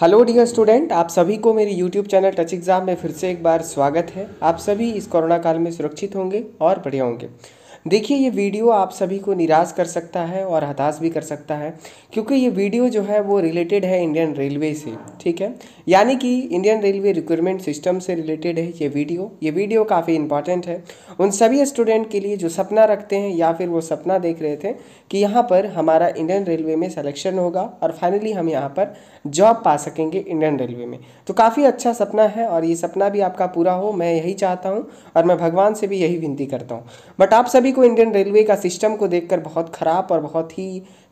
hello dear student आप सभी को मेरे यूट्यूब चैनल टच एग्ज़ाम में फिर से एक बार स्वागत है आप सभी इस कोरोना काल में सुरक्षित होंगे और बढ़िया होंगे देखिए ये वीडियो आप सभी को निराश कर सकता है और हताश भी कर सकता है क्योंकि ये वीडियो जो है वो रिलेटेड है इंडियन रेलवे से ठीक है यानी कि इंडियन रेलवे रिक्रूटमेंट सिस्टम से रिलेटेड है ये वीडियो ये वीडियो काफ़ी इंपॉर्टेंट है उन सभी स्टूडेंट के लिए जो सपना रखते हैं या फिर वो सपना देख रहे थे कि यहाँ पर हमारा इंडियन रेलवे में सलेक्शन होगा और फाइनली हम यहाँ पर जॉब पा सकेंगे इंडियन रेलवे में तो काफ़ी अच्छा सपना है और ये सपना भी आपका पूरा हो मैं यही चाहता हूँ और मैं भगवान से भी यही विनती करता हूँ बट आप सभी को इंडियन रेलवे का सिस्टम को देखकर बहुत ख़राब और बहुत ही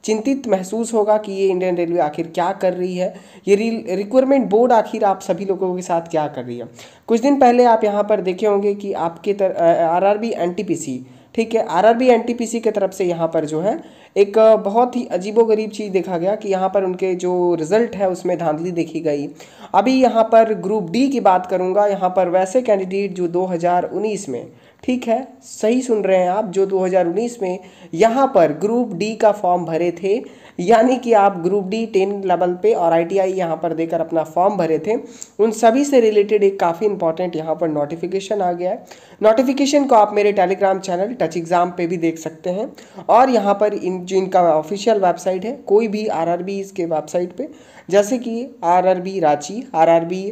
चिंतित महसूस होगा कि ये इंडियन रेलवे आखिर क्या कर रही है ये रिक्वायरमेंट बोर्ड आखिर आप सभी लोगों के साथ क्या कर रही है कुछ दिन पहले आप यहाँ पर देखे होंगे कि आपके R R B N T P C ठीक है R R B N T P C की तरफ से यहाँ पर जो है एक बहुत ही अजीबोगरीब चीज़ देखा गया कि यहाँ पर उनके जो रिज़ल्ट है उसमें धांधली देखी गई अभी यहाँ पर ग्रुप डी की बात करूँगा यहाँ पर वैसे कैंडिडेट जो 2019 में ठीक है सही सुन रहे हैं आप जो 2019 में यहाँ पर ग्रुप डी का फॉर्म भरे थे यानी कि आप ग्रुप डी टेन लेवल पे और आई टी आई यहाँ पर देकर अपना फॉर्म भरे थे उन सभी से रिलेटेड एक काफ़ी इंपॉर्टेंट यहाँ पर नोटिफिकेशन आ गया है नोटिफिकेशन को आप मेरे टेलीग्राम चैनल टच एग्ज़ाम पे भी देख सकते हैं और यहाँ पर इन जो इनका ऑफिशियल वेबसाइट है कोई भी आर आर बी इसके वेबसाइट पर जैसे कि R R B Ranchi R R B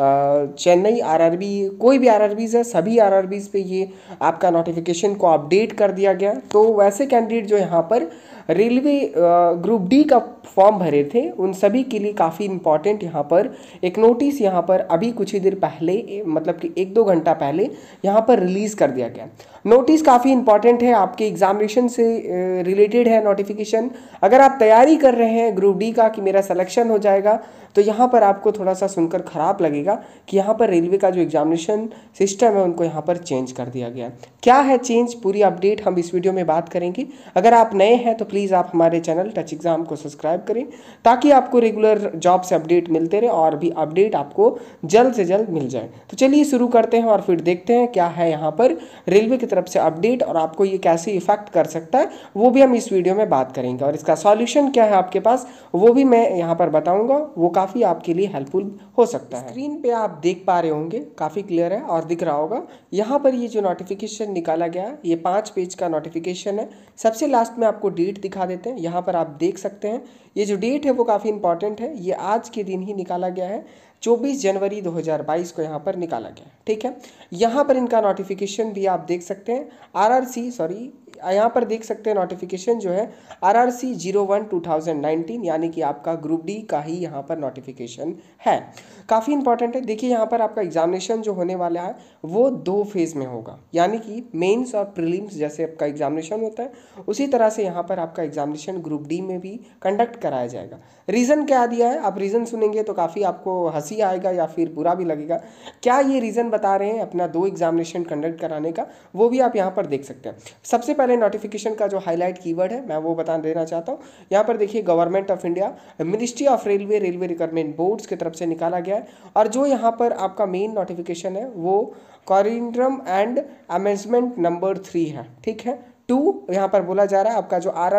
Chennai RRB कोई भी आरआरबीज़ है सभी आरआरबीज़ पे ये आपका नोटिफिकेशन को अपडेट कर दिया गया तो वैसे कैंडिडेट जो यहाँ पर रेलवे ग्रुप डी का फॉर्म भरे थे उन सभी के लिए काफ़ी इंपॉर्टेंट यहाँ पर एक नोटिस यहाँ पर अभी कुछ ही देर पहले मतलब कि एक दो घंटा पहले यहाँ पर रिलीज़ कर दिया गया नोटिस काफ़ी इंपॉर्टेंट है आपके एग्जामिनेशन से रिलेटेड है नोटिफिकेशन अगर आप तैयारी कर रहे हैं ग्रुप डी का कि मेरा सलेक्शन हो जाएगा तो यहाँ पर आपको थोड़ा सा सुनकर ख़राब लगेगा देखिएगा कि यहाँ पर रेलवे का जो एग्जामिनेशन सिस्टम है उनको यहाँ पर चेंज कर दिया गया क्या है चेंज पूरी अपडेट हम इस वीडियो में बात करेंगे अगर आप नए हैं तो प्लीज़ आप हमारे चैनल टच एग्ज़ाम को सब्सक्राइब करें ताकि आपको रेगुलर जॉब से अपडेट मिलते रहे और भी अपडेट आपको जल्द से जल्द मिल जाए तो चलिए शुरू करते हैं और फिर देखते हैं क्या है यहाँ पर रेलवे की तरफ से अपडेट और आपको ये कैसे इफेक्ट कर सकता है वो भी हम इस वीडियो में बात करेंगे और इसका सॉल्यूशन क्या है आपके पास वो भी मैं यहाँ पर बताऊँगा वो काफ़ी आपके लिए हेल्पफुल हो सकता है स्क्रीन पे आप देख पा रहे होंगे काफ़ी क्लियर है और दिख रहा होगा यहाँ पर ये जो नोटिफिकेशन निकाला गया है ये पाँच पेज का नोटिफिकेशन है सबसे लास्ट में आपको डेट दिखा देते हैं यहाँ पर आप देख सकते हैं ये जो डेट है वो काफ़ी इंपॉर्टेंट है ये आज के दिन ही निकाला गया है 24 जनवरी 2022 को यहाँ पर निकाला गया ठीक है यहाँ पर इनका नोटिफिकेशन भी आप देख सकते हैं आर सॉरी यहाँ पर देख सकते हैं नोटिफिकेशन जो है R R C zero one two thousand nineteen यानी कि आपका ग्रुप डी का ही यहाँ पर नोटिफिकेशन है काफ़ी इंपॉर्टेंट है देखिए यहाँ पर आपका एग्जामिनेशन जो होने वाला है वो दो फेज़ में होगा यानी कि मेन्स और प्रिलिम्स जैसे आपका एग्जामिनेशन होता है उसी तरह से यहाँ पर आपका एग्जामिनेशन ग्रुप डी में भी कंडक्ट कराया जाएगा रीज़न क्या दिया है आप रीज़न सुनेंगे तो काफ़ी आपको हंसी आएगा या फिर बुरा भी लगेगा क्या ये रीज़न बता रहे हैं अपना दो एग्जामिनेशन कंडक्ट कराने का वो भी आप यहाँ पर देख सकते हैं सबसे पहले सारे नोटिफिकेशन का जो हाईलाइट कीवर्ड है मैं वो बता देना चाहता हूँ यहाँ पर देखिए government of India ministry of railway railway requirement boards की तरफ से निकाला गया है और जो यहाँ पर आपका मेन नोटिफिकेशन है वो corrigendum and amendment number three है ठीक है टू यहाँ पर बोला जा रहा है आपका जो आर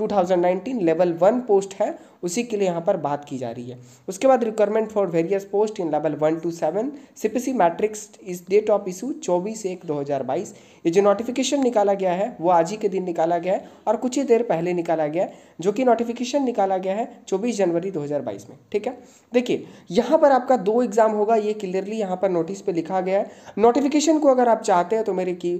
2019 लेवल वन पोस्ट है उसी के लिए यहाँ पर बात की जा रही है उसके बाद requirement for various post in level one to seven CPC matrix इस डेट ऑफ इशू चौबीस एक दो हज़ार बाईस ये जो नोटिफिकेशन निकाला गया है वो आज ही के दिन निकाला गया है और कुछ ही देर पहले निकाला गया है जो कि नोटिफिकेशन निकाला गया है चौबीस जनवरी दो हज़ार बाईस में ठीक है देखिए यहाँ पर आपका दो एग्ज़ाम होगा ये क्लियरली यहाँ पर नोटिस पर लिखा गया है नोटिफिकेशन को अगर आप चाहते हैं तो मेरे की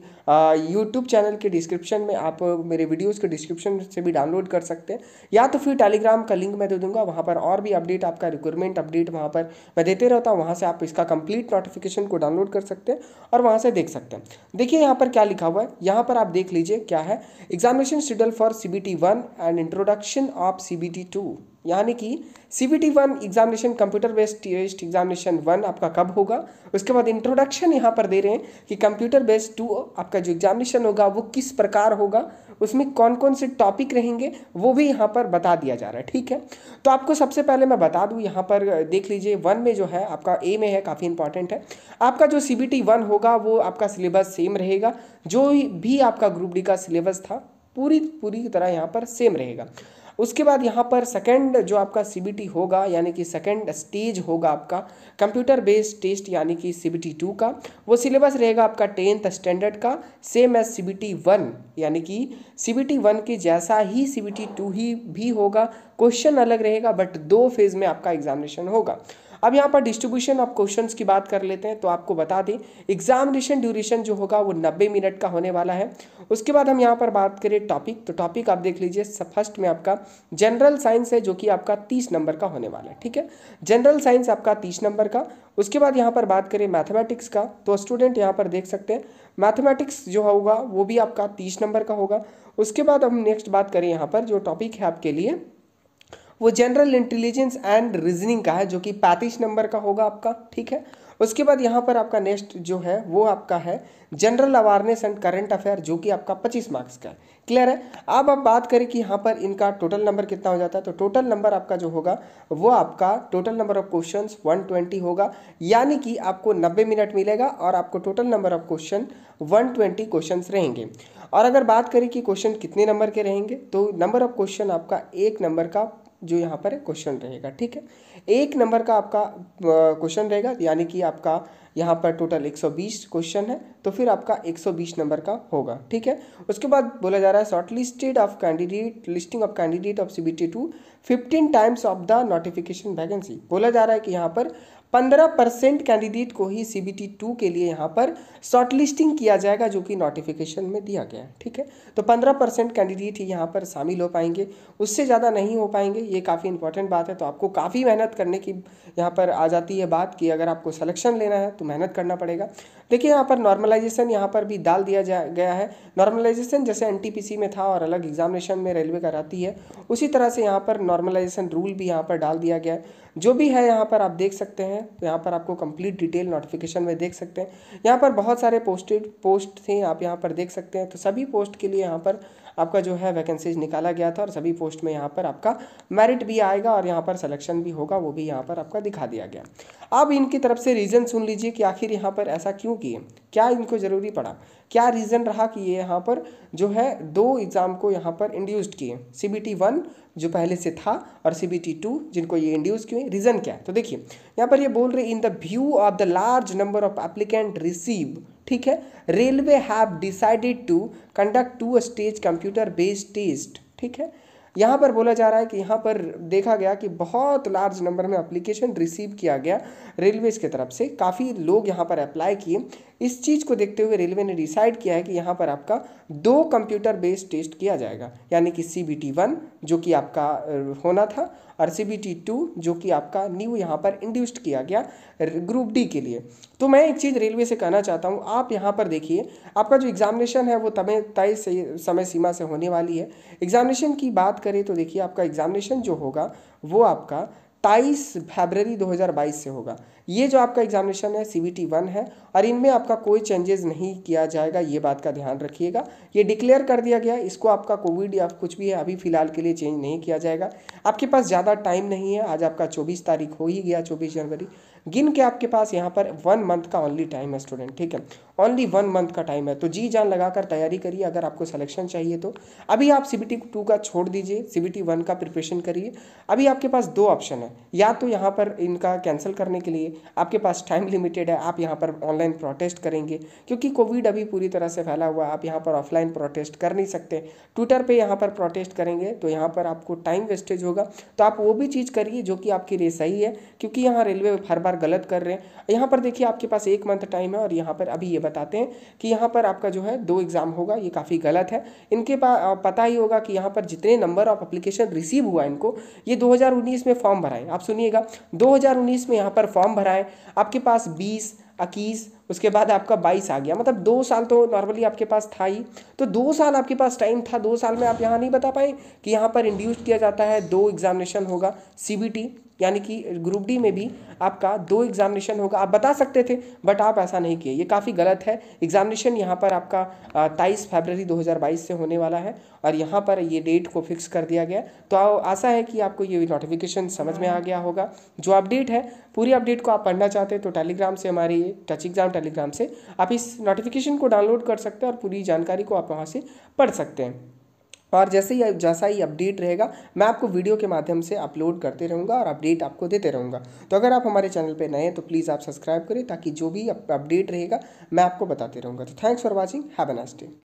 यूट्यूब चैनल के डिस्क्रिप्शन में आप मेरे वीडियोज़ के डिस्क्रिप्शन से भी डाल डाउनलोड कर सकते हैं या तो फिर टेलीग्राम का लिंक मैं दे दूंगा वहाँ पर और भी अपडेट आपका रिक्वायरमेंट अपडेट वहाँ पर मैं देते रहता हूँ वहाँ से आप इसका कंप्लीट नोटिफिकेशन को डाउनलोड कर सकते हैं और वहाँ से देख सकते हैं देखिए यहाँ पर क्या लिखा हुआ है यहाँ पर आप देख लीजिए क्या है examination schedule for C B one and introduction of C B two यानी कि C B T one examination computer based test examination one आपका कब होगा उसके बाद इंट्रोडक्शन यहाँ पर दे रहे हैं कि कंप्यूटर बेस्ड टू आपका जो एग्जामिनेशन होगा वो किस प्रकार होगा उसमें कौन कौन से टॉपिक रहेंगे वो भी यहाँ पर बता दिया जा रहा है ठीक है तो आपको सबसे पहले मैं बता दूँ यहाँ पर देख लीजिए वन में जो है आपका ए में है काफ़ी इंपॉर्टेंट है आपका जो सी बी टी वन होगा वो आपका सिलेबस सेम रहेगा जो भी आपका ग्रुप डी का सिलेबस था पूरी पूरी तरह यहाँ पर सेम रहेगा उसके बाद यहाँ पर सेकेंड जो आपका सी होगा यानी कि सेकेंड स्टेज होगा आपका कंप्यूटर बेस्ड टेस्ट यानी कि सी बी टू का वो सिलेबस रहेगा आपका टेंथ स्टैंडर्ड का same as C B T one यानी कि सी बी टी वन के जैसा ही सी बी टी टू ही भी होगा क्वेश्चन अलग रहेगा बट दो फेज में आपका एग्जामिनेशन होगा अब यहाँ पर डिस्ट्रीब्यूशन ऑफ क्वेश्चन की बात कर लेते हैं तो आपको बता दें एग्जामिनेशन ड्यूरेशन जो होगा वो नब्बे मिनट का होने वाला है उसके बाद हम यहाँ पर बात करें टॉपिक तो टॉपिक आप देख लीजिए फर्स्ट में आपका जनरल साइंस है जो कि आपका तीस नंबर का होने वाला है ठीक है जनरल साइंस आपका तीस नंबर का उसके बाद यहाँ पर बात करें मैथमेटिक्स का तो स्टूडेंट यहाँ पर देख सकते हैं मैथमेटिक्स जो होगा वो भी आपका तीस नंबर का होगा उसके बाद हम नेक्स्ट बात करें यहाँ पर जो टॉपिक है आपके लिए वो जनरल इंटेलिजेंस एंड रीजनिंग का है जो कि पैंतीस नंबर का होगा आपका ठीक है उसके बाद यहाँ पर आपका नेक्स्ट जो है वो आपका है general awareness and current affair जो कि आपका 25 मार्क्स का है क्लियर है अब आप बात करें कि यहाँ पर इनका टोटल नंबर कितना हो जाता है तो टोटल नंबर आपका जो होगा वो आपका टोटल नंबर ऑफ क्वेश्चन 120 होगा यानी कि आपको 90 मिनट मिलेगा और आपको total number of question one twenty question रहेंगे और अगर बात करें कि क्वेश्चन कितने नंबर के रहेंगे तो नंबर ऑफ क्वेश्चन आपका एक नंबर का जो यहाँ पर क्वेश्चन रहेगा ठीक है एक नंबर का आपका क्वेश्चन रहेगा यानी कि आपका यहाँ पर टोटल 120 क्वेश्चन है तो फिर आपका 120 नंबर का होगा ठीक है उसके बाद बोला जा रहा है shortlisted of candidate listing of candidate of C B T two fifteen times of the notification vacancy बोला जा रहा है कि यहाँ पर पंद्रह परसेंट कैंडिडेट को ही सी बी टी टू के लिए यहाँ पर शॉर्टलिस्टिंग किया जाएगा जो कि नोटिफिकेशन में दिया गया है ठीक है तो पंद्रह परसेंट कैंडिडेट ही यहाँ पर शामिल हो पाएंगे उससे ज़्यादा नहीं हो पाएंगे ये काफ़ी इंपॉर्टेंट बात है तो आपको काफ़ी मेहनत करने की यहाँ पर आ जाती है बात कि अगर आपको सलेक्शन लेना है तो मेहनत करना पड़ेगा देखिए यहाँ पर नॉर्मलाइजेशन यहाँ पर भी डाल दिया जा गया है नॉर्मलाइजेशन जैसे एन में था और अलग एग्जामिनेशन में रेलवे कराती है उसी तरह से यहाँ पर नॉर्मलाइजेशन रूल भी यहाँ पर डाल दिया गया है जो भी है यहाँ पर आप देख सकते हैं तो यहाँ पर आपको कंप्लीट डिटेल नोटिफिकेशन में देख सकते हैं यहाँ पर बहुत सारे पोस्टेड पोस्ट थे आप यहाँ पर देख सकते हैं तो सभी पोस्ट के लिए यहाँ पर आपका जो है वैकेंसीज निकाला गया था और सभी पोस्ट में यहाँ पर आपका मेरिट भी आएगा और यहाँ पर सलेक्शन भी होगा वो भी यहाँ पर आपका दिखा दिया गया अब इनकी तरफ से रीज़न सुन लीजिए कि आखिर यहाँ पर ऐसा क्यों किए क्या इनको ज़रूरी पड़ा क्या रीज़न रहा कि ये यहाँ पर जो है दो एग्ज़ाम को यहाँ पर इंड्यूस्ड किए सी बी टी वन जो पहले से था और सी बी टी टू जिनको ये इंड्यूस किए रीज़न क्या है तो देखिए यहाँ पर ये बोल रहे in the view of the large number of applicant receive ठीक है railway have decided to conduct two stage computer based test ठीक है यहाँ पर बोला जा रहा है कि यहाँ पर देखा गया कि बहुत लार्ज नंबर में अप्लीकेशन रिसीव किया गया रेलवेज की तरफ से काफ़ी लोग यहाँ पर अप्लाई किए इस चीज़ को देखते हुए रेलवे ने डिसाइड किया है कि यहाँ पर आपका दो कंप्यूटर बेस्ड टेस्ट किया जाएगा यानी कि सी बी टी वन जो कि आपका होना था और सी बी टी टू जो कि आपका न्यू यहाँ पर इंड्यूस्ड किया गया ग्रुप डी के लिए तो मैं एक चीज़ रेलवे से कहना चाहता हूँ आप यहाँ पर देखिए आपका जो एग्जामिनेशन है वो तय तय समय सीमा से होने वाली है एग्जामिनेशन की बात करें तो देखिए आपका एग्जामिनेशन जो होगा वो आपका तेईस फरवरी 2022 से होगा ये जो आपका एग्जामिनेशन है सी बी टी वन है और इनमें आपका कोई चेंजेस नहीं किया जाएगा ये बात का ध्यान रखिएगा ये डिक्लेयर कर दिया गया इसको आपका कोविड या कुछ भी है अभी फिलहाल के लिए चेंज नहीं किया जाएगा आपके पास ज़्यादा टाइम नहीं है आज आपका चौबीस तारीख हो ही गया चौबीस जनवरी गिन के आपके पास यहाँ पर वन मंथ का ओनली टाइम है स्टूडेंट ठीक है ओनली वन मंथ का टाइम है तो जी जान लगाकर तैयारी करिए अगर आपको सिलेक्शन चाहिए तो अभी आप सी बी टू का छोड़ दीजिए सी बी वन का प्रिपरेशन करिए अभी आपके पास दो ऑप्शन है या तो यहाँ पर इनका कैंसिल करने के लिए आपके पास टाइम लिमिटेड है आप यहाँ पर ऑनलाइन प्रोटेस्ट करेंगे क्योंकि कोविड अभी पूरी तरह से फैला हुआ आप यहाँ पर ऑफलाइन प्रोटेस्ट कर नहीं सकते ट्विटर पर यहाँ पर प्रोटेस्ट करेंगे तो यहाँ पर आपको टाइम वेस्टेज होगा तो आप वो भी चीज़ करिए जो कि आपके लिए सही है क्योंकि यहाँ रेलवे हर बार बार गलत कर रहे हैं यहाँ पर देखिए आपके पास एक मंथ टाइम है और यहाँ पर अभी ये बताते हैं कि यहाँ पर आपका जो है दो एग्ज़ाम होगा ये काफ़ी गलत है इनके पास पता ही होगा कि यहाँ पर जितने नंबर ऑफ अप्लीकेशन रिसीव हुआ इनको ये दो में फॉर्म भराएं आप सुनिएगा दो में यहाँ पर फॉर्म भराएं आपके पास बीस इक्कीस उसके बाद आपका बाईस आ गया मतलब दो साल तो नॉर्मली आपके पास था ही तो दो साल आपके पास टाइम था दो साल में आप यहाँ नहीं बता पाए कि यहाँ पर इंड्यूस किया जाता है दो एग्जामिनेशन होगा सी यानी कि ग्रुप डी में भी आपका दो एग्जामिनेशन होगा आप बता सकते थे बट आप ऐसा नहीं किए ये काफ़ी गलत है एग्जामिनेशन यहाँ पर आपका तेईस फरवरी 2022 से होने वाला है और यहाँ पर ये डेट को फिक्स कर दिया गया तो आशा है कि आपको ये नोटिफिकेशन समझ में आ गया होगा जो अपडेट है पूरी अपडेट को आप पढ़ना चाहते हैं तो टेलीग्राम से हमारे टच एग्जाम टेलीग्राम से आप इस नोटिफिकेशन को डाउनलोड कर सकते हैं और पूरी जानकारी को आप वहाँ से पढ़ सकते हैं और जैसे ही जैसा ही अपडेट रहेगा मैं आपको वीडियो के माध्यम से अपलोड करते रहूँगा और अपडेट आपको देते रहूँगा तो अगर आप हमारे चैनल पर नए हैं तो प्लीज़ आप सब्सक्राइब करें ताकि जो भी अपडेट रहेगा मैं आपको बताते रहूँगा तो thanks for watching have a nice day